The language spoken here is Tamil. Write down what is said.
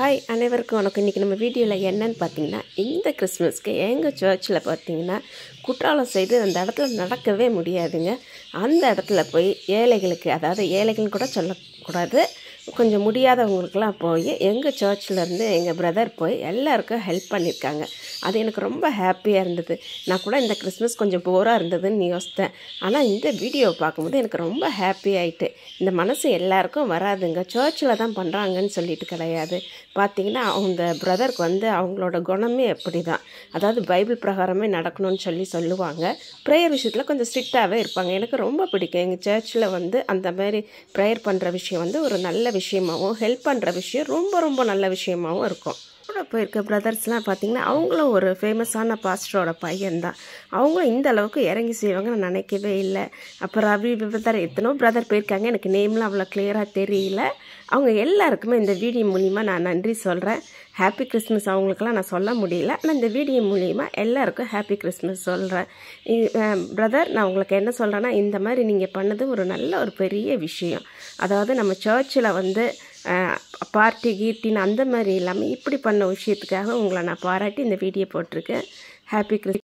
ஹாய் அனைவருக்கும் வணக்கம் இன்றைக்கி நம்ம வீடியோவில் என்னன்னு பார்த்தீங்கன்னா இந்த கிறிஸ்மஸ்க்கு எங்கள் சர்ச்சில் பார்த்தீங்கன்னா குற்றாலம் சைடு அந்த இடத்துல நடக்கவே முடியாதுங்க அந்த இடத்துல போய் ஏழைகளுக்கு அதாவது ஏழைகள்னு கூட சொல்லக்கூடாது கொஞ்சம் முடியாதவங்களுக்கெல்லாம் போய் எங்கள் சர்ச்சிலேருந்து எங்கள் பிரதர் போய் எல்லாருக்கும் ஹெல்ப் பண்ணியிருக்காங்க அது எனக்கு ரொம்ப ஹாப்பியாக இருந்தது நான் கூட இந்த கிறிஸ்மஸ் கொஞ்சம் போராக இருந்ததுன்னு யோசித்தேன் ஆனால் இந்த வீடியோவை பார்க்கும்போது எனக்கு ரொம்ப ஹாப்பி ஆகிட்டு இந்த மனசு எல்லாருக்கும் வராதுங்க சர்ச்சில் தான் பண்ணுறாங்கன்னு சொல்லிட்டு கிடையாது பார்த்திங்கன்னா அந்த பிரதருக்கு வந்து அவங்களோட குணமே எப்படி தான் அதாவது பைபிள் பிரகாரமே நடக்கணும்னு சொல்லி சொல்லுவாங்க ப்ரேயர் விஷயத்தில் கொஞ்சம் ஸ்ட்ரிக்டாகவே இருப்பாங்க எனக்கு ரொம்ப பிடிக்கும் எங்கள் சர்ச்சில் வந்து அந்த மாதிரி ப்ரேயர் பண்ணுற விஷயம் வந்து ஒரு நல்ல விஷயமாகவும் ஹெல்ப் பண்ணுற விஷயம் ரொம்ப ரொம்ப நல்ல விஷயமாகவும் இருக்கும் கூட போயிருக்க பிரதர்ஸ்லாம் பார்த்திங்கன்னா அவங்களும் ஒரு ஃபேமஸான பாஸ்டரோட பையன்தான் அவங்களும் இந்த அளவுக்கு இறங்கி செய்வாங்க நான் நினைக்கவே இல்லை அப்புறம் ரவி பிரதர் எத்தனோ பிரதர் போயிருக்காங்க எனக்கு நேம்லாம் அவ்வளோ கிளியராக தெரியல அவங்க எல்லாருக்குமே இந்த வீடியோ மூலிமா நான் நன்றி சொல்கிறேன் ஹாப்பி கிறிஸ்மஸ் அவங்களுக்கெல்லாம் நான் சொல்ல முடியல ஆனால் இந்த வீடியோ மூலிமா எல்லாருக்கும் ஹாப்பி கிறிஸ்மஸ் சொல்கிறேன் பிரதர் நான் உங்களுக்கு என்ன சொல்கிறேன்னா இந்த மாதிரி நீங்கள் பண்ணது ஒரு நல்ல ஒரு பெரிய விஷயம் அதாவது நம்ம சர்ச்சில் வந்து பார்ட்டி கீர்ட்டின்னு அந்த மாதிரி இல்லாமல் இப்படி பண்ண விஷயத்துக்காக உங்களை நான் பாராட்டி இந்த வீடியோ போட்டிருக்கேன் ஹாப்பி கிறிஸ்